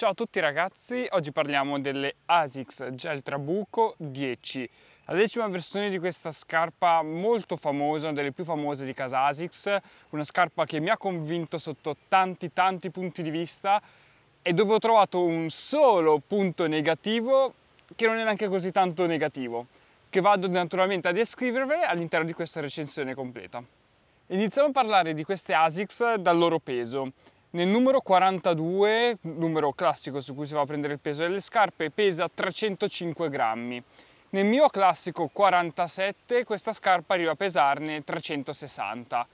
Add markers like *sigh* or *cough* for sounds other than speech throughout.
Ciao a tutti ragazzi, oggi parliamo delle ASICS Gel Trabuco 10 la decima versione di questa scarpa molto famosa, una delle più famose di casa ASICS una scarpa che mi ha convinto sotto tanti tanti punti di vista e dove ho trovato un solo punto negativo che non è neanche così tanto negativo che vado naturalmente a descrivervele all'interno di questa recensione completa. Iniziamo a parlare di queste ASICS dal loro peso nel numero 42, numero classico su cui si va a prendere il peso delle scarpe, pesa 305 grammi. Nel mio classico 47 questa scarpa arriva a pesarne 360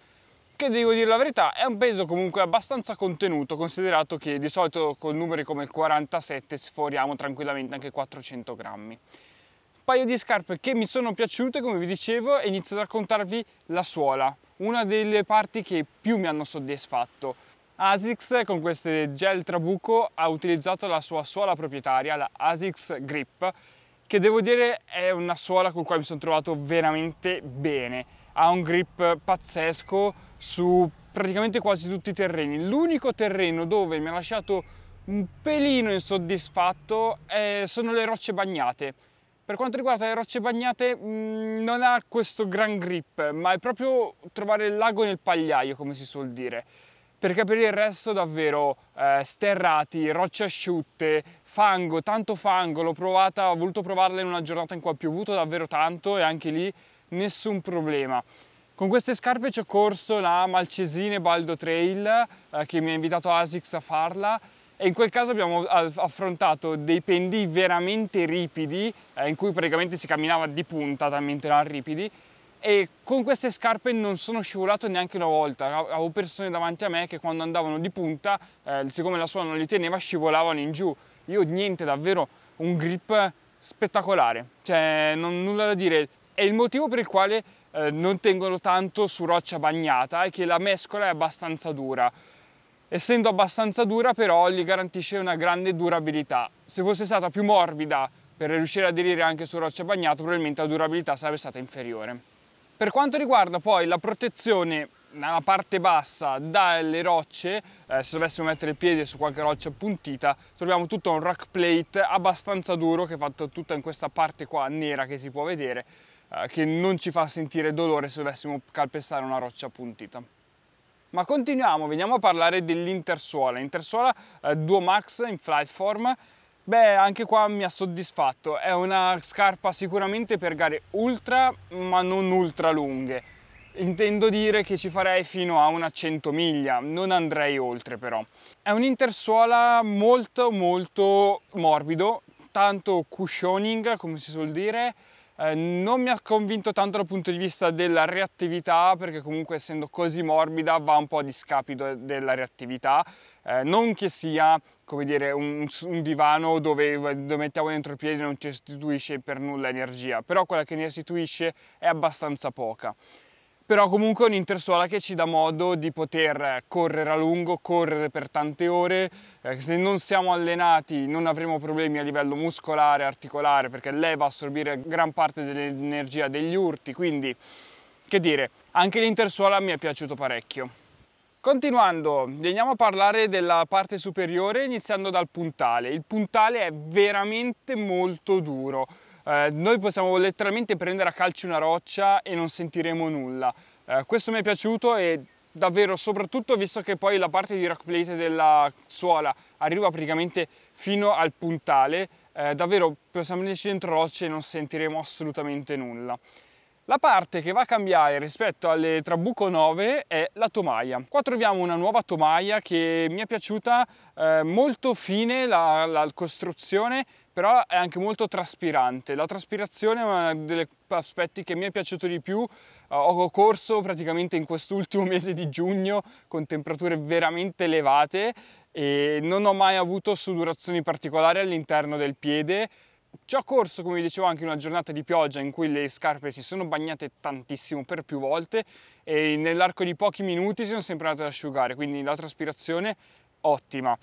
che devo dire la verità è un peso comunque abbastanza contenuto considerato che di solito con numeri come il 47 sforiamo tranquillamente anche 400 grammi un paio di scarpe che mi sono piaciute come vi dicevo e inizio a raccontarvi la suola una delle parti che più mi hanno soddisfatto ASICS con questi gel trabuco ha utilizzato la sua suola proprietaria, la ASICS Grip, che devo dire è una suola con cui mi sono trovato veramente bene. Ha un grip pazzesco su praticamente quasi tutti i terreni. L'unico terreno dove mi ha lasciato un pelino insoddisfatto eh, sono le rocce bagnate. Per quanto riguarda le rocce bagnate mh, mm, non ha questo gran grip, ma è proprio trovare il lago nel pagliaio, come si suol dire. Per capire il resto davvero eh, sterrati, rocce asciutte, fango, tanto fango, l'ho provata, ho voluto provarla in una giornata in cui ha piovuto davvero tanto e anche lì nessun problema. Con queste scarpe ci ho corso la Malcesine Baldo Trail eh, che mi ha invitato ASICS a farla e in quel caso abbiamo affrontato dei pendii veramente ripidi eh, in cui praticamente si camminava di punta talmente erano ripidi e con queste scarpe non sono scivolato neanche una volta. Avevo persone davanti a me che quando andavano di punta, eh, siccome la suola non li teneva, scivolavano in giù. Io niente, davvero un grip spettacolare, cioè non, nulla da dire. È il motivo per il quale eh, non tengono tanto su roccia bagnata è che la mescola è abbastanza dura. Essendo abbastanza dura però gli garantisce una grande durabilità. Se fosse stata più morbida per riuscire ad aderire anche su roccia bagnata probabilmente la durabilità sarebbe stata inferiore. Per quanto riguarda poi la protezione nella parte bassa dalle rocce, eh, se dovessimo mettere il piede su qualche roccia appuntita, troviamo tutto un rack plate abbastanza duro che è fatto tutta in questa parte qua nera che si può vedere, eh, che non ci fa sentire dolore se dovessimo calpestare una roccia appuntita. Ma continuiamo, veniamo a parlare dell'intersuola, intersuola eh, Duo Max in flight form, Beh, anche qua mi ha soddisfatto. È una scarpa sicuramente per gare ultra, ma non ultra lunghe. Intendo dire che ci farei fino a una 100 miglia, non andrei oltre però. È un intersuola molto molto morbido, tanto cushioning come si suol dire, eh, non mi ha convinto tanto dal punto di vista della reattività perché comunque essendo così morbida va un po' a discapito eh, della reattività, eh, non che sia come dire, un, un divano dove, dove, mettiamo dentro i piedi non ci restituisce per nulla energia, però quella che ne restituisce è abbastanza poca. Però comunque è un'intersuola che ci dà modo di poter correre a lungo, correre per tante ore, eh, se non siamo allenati non avremo problemi a livello muscolare, articolare, perché lei va a assorbire gran parte dell'energia degli urti, quindi che dire, anche l'intersuola mi è piaciuto parecchio. Continuando, veniamo a parlare della parte superiore iniziando dal puntale. Il puntale è veramente molto duro. Eh, noi possiamo letteralmente prendere a calci una roccia e non sentiremo nulla. Eh, questo mi è piaciuto e davvero soprattutto visto che poi la parte di rock plate della suola arriva praticamente fino al puntale, eh, davvero possiamo metterci dentro rocce e non sentiremo assolutamente nulla. La parte che va a cambiare rispetto alle Trabuco 9 è la tomaia. Qua troviamo una nuova tomaia che mi è piaciuta, eh, molto fine la, la costruzione, però è anche molto traspirante. La traspirazione è uno degli aspetti che mi è piaciuto di più. Eh, ho corso praticamente in quest'ultimo *laughs* mese di giugno con temperature veramente elevate e non ho mai avuto sudorazioni particolari all'interno del piede ci ho corso, come vi dicevo, anche una giornata di pioggia in cui le scarpe si sono bagnate tantissimo per più volte e nell'arco di pochi minuti si sono sempre andate ad asciugare, quindi la traspirazione ottima.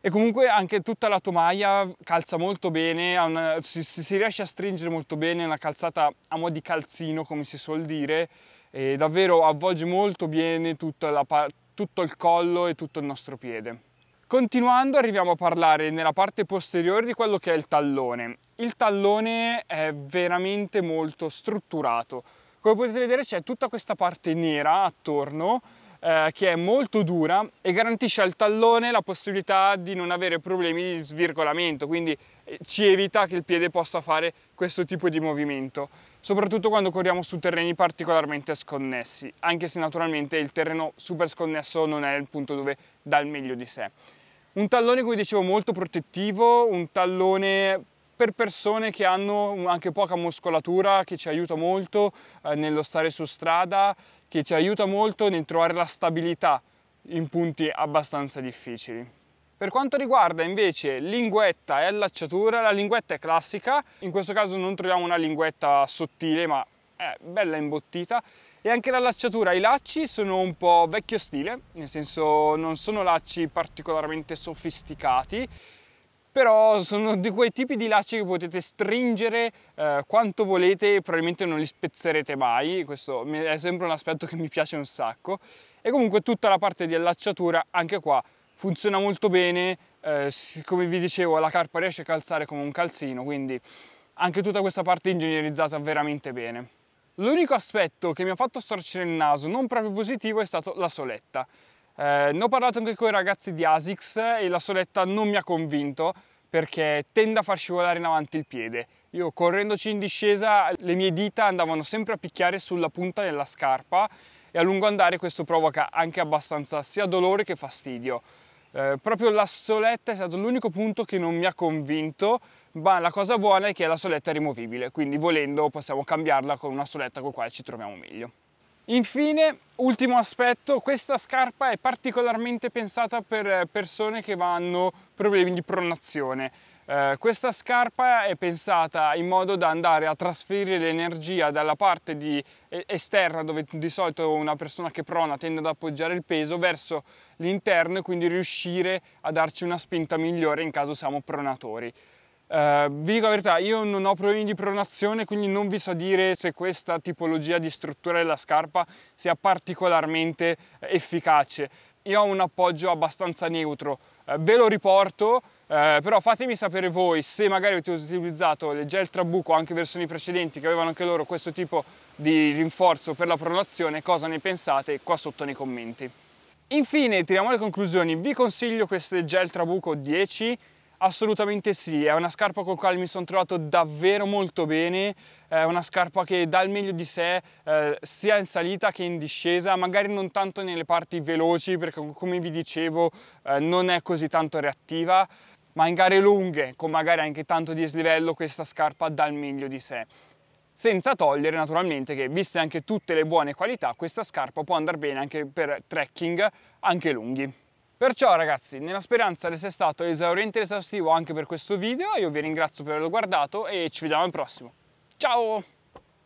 E comunque anche tutta la tomaia calza molto bene, una, si, si, riesce a stringere molto bene, è una calzata a mo' di calzino come si suol dire, e davvero avvolge molto bene la, tutto il collo e tutto il nostro piede. Continuando arriviamo a parlare nella parte posteriore di quello che è il tallone. Il tallone è veramente molto strutturato. Come potete vedere c'è tutta questa parte nera attorno eh, che è molto dura e garantisce al tallone la possibilità di non avere problemi di svirgolamento, quindi eh, ci evita che il piede possa fare questo tipo di movimento, soprattutto quando corriamo su terreni particolarmente sconnessi, anche se naturalmente il terreno super sconnesso non è il punto dove dà il meglio di sé. Un tallone, come dicevo, molto protettivo, un tallone per persone che hanno anche poca muscolatura, che ci aiuta molto eh, nello stare su strada, che ci aiuta molto nel trovare la stabilità in punti abbastanza difficili. Per quanto riguarda invece linguetta e allacciatura, la linguetta è classica, in questo caso non troviamo una linguetta sottile ma è bella imbottita e anche la lacciatura, i lacci sono un po' vecchio stile, nel senso non sono lacci particolarmente sofisticati, però sono di quei tipi di lacci che potete stringere eh, quanto volete e probabilmente non li spezzerete mai, questo è sempre un aspetto che mi piace un sacco e comunque tutta la parte di allacciatura anche qua funziona molto bene, eh, come vi dicevo la carpa riesce a calzare come un calzino, quindi anche tutta questa parte ingegnerizzata veramente bene. L'unico aspetto che mi ha fatto storcere il naso, non proprio positivo, è stato la soletta. Eh, ne ho parlato anche con i ragazzi di ASICS e la soletta non mi ha convinto perché tende a far scivolare in avanti il piede. Io correndoci in discesa le mie dita andavano sempre a picchiare sulla punta della scarpa e a lungo andare questo provoca anche abbastanza sia dolore che fastidio. Eh, proprio la soletta è stato l'unico punto che non mi ha convinto, ma la cosa buona è che la soletta è rimovibile, quindi volendo possiamo cambiarla con una soletta con la quale ci troviamo meglio. Infine, ultimo aspetto, questa scarpa è particolarmente pensata per persone che hanno problemi di pronazione eh, questa scarpa è pensata in modo da andare a trasferire l'energia dalla parte di, esterna dove di solito una persona che prona tende ad appoggiare il peso verso l'interno e quindi riuscire a darci una spinta migliore in caso siamo pronatori. Uh, vi dico la verità, io non ho problemi di pronazione, quindi non vi so dire se questa tipologia di struttura della scarpa sia particolarmente eh, efficace io ho un appoggio abbastanza neutro. Eh, ve lo riporto, eh, però fatemi sapere voi se magari avete utilizzato le gel trabuco, anche versioni precedenti che avevano anche loro questo tipo di rinforzo per la pronazione, cosa ne pensate qua sotto nei commenti. Infine, tiriamo le conclusioni, vi consiglio queste gel trabuco 10 Assolutamente sì, è una scarpa con la quale mi sono trovato davvero molto bene, è una scarpa che dà il meglio di sé eh, sia in salita che in discesa, magari non tanto nelle parti veloci perché come vi dicevo eh, non è così tanto reattiva, ma in gare lunghe con magari anche tanto dislivello questa scarpa dà il meglio di sé. Senza togliere naturalmente che viste anche tutte le buone qualità questa scarpa può andare bene anche per trekking anche lunghi. Perciò ragazzi, nella speranza di essere stato esauriente e esaustivo anche per questo video, io vi ringrazio per averlo guardato e ci vediamo al prossimo. Ciao!